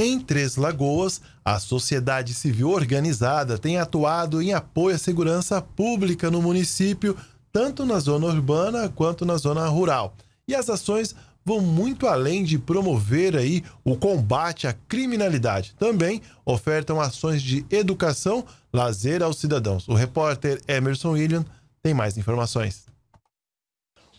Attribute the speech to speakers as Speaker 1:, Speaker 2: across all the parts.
Speaker 1: Em Três Lagoas, a sociedade civil organizada tem atuado em apoio à segurança pública no município, tanto na zona urbana quanto na zona rural. E as ações vão muito além de promover aí o combate à criminalidade. Também ofertam ações de educação, lazer aos cidadãos. O repórter Emerson William tem mais informações.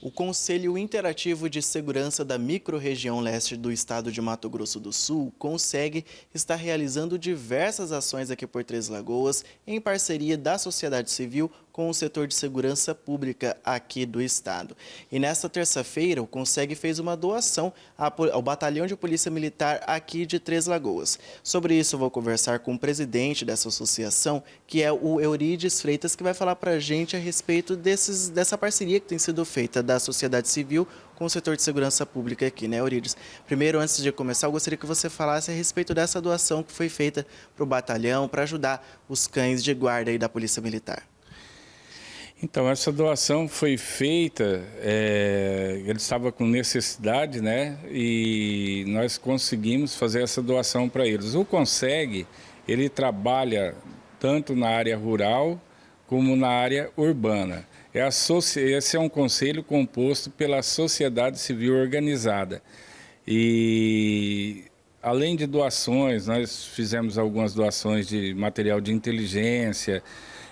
Speaker 1: O Conselho Interativo de Segurança da Microrregião Leste do Estado de Mato Grosso do Sul, CONSEG, está realizando diversas ações aqui por Três Lagoas em parceria da sociedade civil com o setor de segurança pública aqui do estado. E nesta terça-feira, o Consegue fez uma doação ao Batalhão de Polícia Militar aqui de Três Lagoas. Sobre isso, vou conversar com o presidente dessa associação, que é o Eurides Freitas, que vai falar para a gente a respeito desses, dessa parceria que tem sido feita da sociedade civil com o setor de segurança pública aqui, né, Eurides? Primeiro, antes de começar, eu gostaria que você falasse a respeito dessa doação que foi feita para o batalhão, para ajudar os cães de guarda aí da Polícia Militar.
Speaker 2: Então, essa doação foi feita, é, ele estava com necessidade, né? E nós conseguimos fazer essa doação para eles. O Consegue, ele trabalha tanto na área rural como na área urbana. É a, esse é um conselho composto pela sociedade civil organizada. E além de doações, nós fizemos algumas doações de material de inteligência.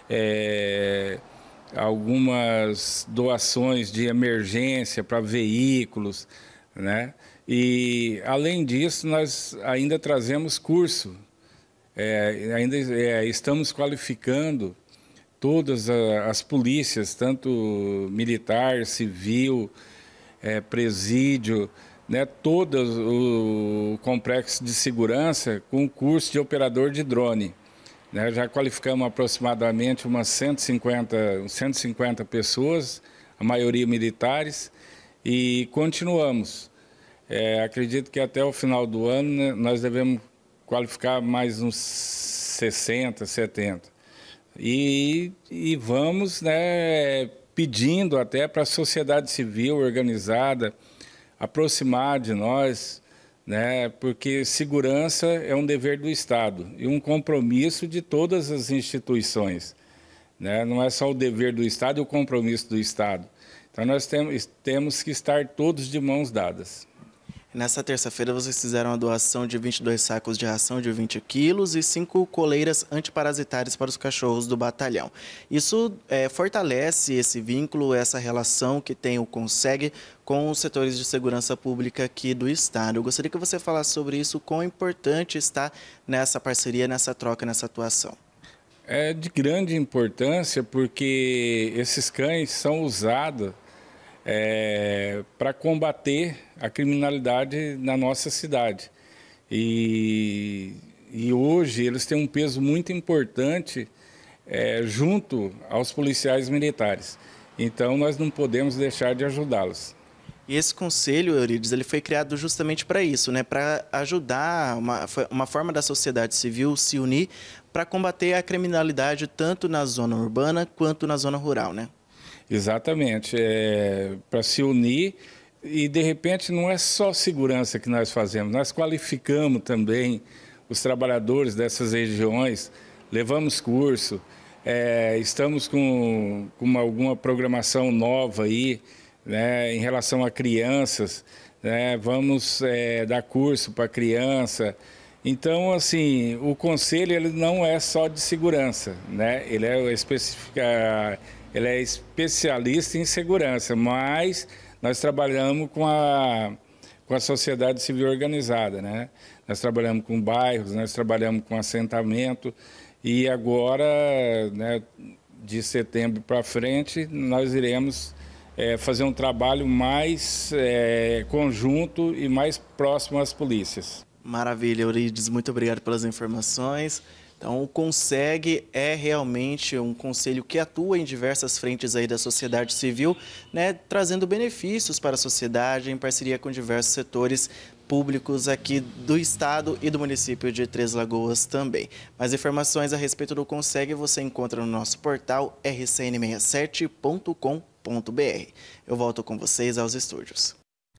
Speaker 2: É, algumas doações de emergência para veículos, né? E além disso, nós ainda trazemos curso, é, ainda é, estamos qualificando todas a, as polícias, tanto militar, civil, é, presídio, né? Todo o complexo de segurança com curso de operador de drone. Né? Já qualificamos aproximadamente umas 150, 150 pessoas, a maioria militares, e continuamos. É, acredito que até o final do ano né, nós devemos qualificar mais uns 60, 70. E, e vamos né, pedindo até para a sociedade civil organizada aproximar de nós, né? porque segurança é um dever do Estado e um compromisso de todas as instituições. Né? Não é só o dever do Estado e é o compromisso do Estado. Então, nós temos, temos que estar todos de mãos dadas. Nessa terça-feira, vocês fizeram a doação de 22
Speaker 1: sacos de ração de 20 quilos e 5 coleiras antiparasitárias para os cachorros do batalhão. Isso é, fortalece esse vínculo, essa relação que tem o Conseg com os setores de segurança pública aqui do Estado. Eu gostaria que você falasse sobre isso, quão importante está nessa parceria, nessa troca, nessa atuação. É de grande
Speaker 2: importância porque esses cães são usados é, para combater a criminalidade na nossa cidade. E, e, hoje eles têm um peso muito importante é, junto aos policiais militares. Então nós não podemos deixar de ajudá-los. E esse conselho, Eurides, ele foi criado justamente para isso, né? para ajudar uma,
Speaker 1: uma forma da sociedade civil se unir para combater a criminalidade tanto na
Speaker 2: zona urbana quanto na zona rural. Né? Exatamente. É, Para se unir e, de repente, não é só segurança que nós fazemos, nós qualificamos também os trabalhadores dessas regiões, levamos curso, é, estamos com, com uma, alguma programação nova aí né, em relação a crianças, né, vamos é, dar curso para criança. Então, assim, o conselho ele não é só de segurança, né? Ele é especifica, ele é especialista em segurança, mas nós trabalhamos com a, com a sociedade civil organizada, né? Nós trabalhamos com bairros, nós trabalhamos com assentamento e agora, né, de setembro para frente, nós iremos é, fazer um trabalho mais é, conjunto e mais próximo às polícias. Maravilha,
Speaker 1: Eurides, muito obrigado pelas informações. Então, o Consegue é realmente um conselho que atua em diversas frentes aí da sociedade civil, né, trazendo benefícios para a sociedade em parceria com diversos setores públicos aqui do estado e do município de Três Lagoas também. Mais informações a respeito do Consegue você encontra no nosso portal rcn67.com.br. Eu volto com vocês aos estúdios.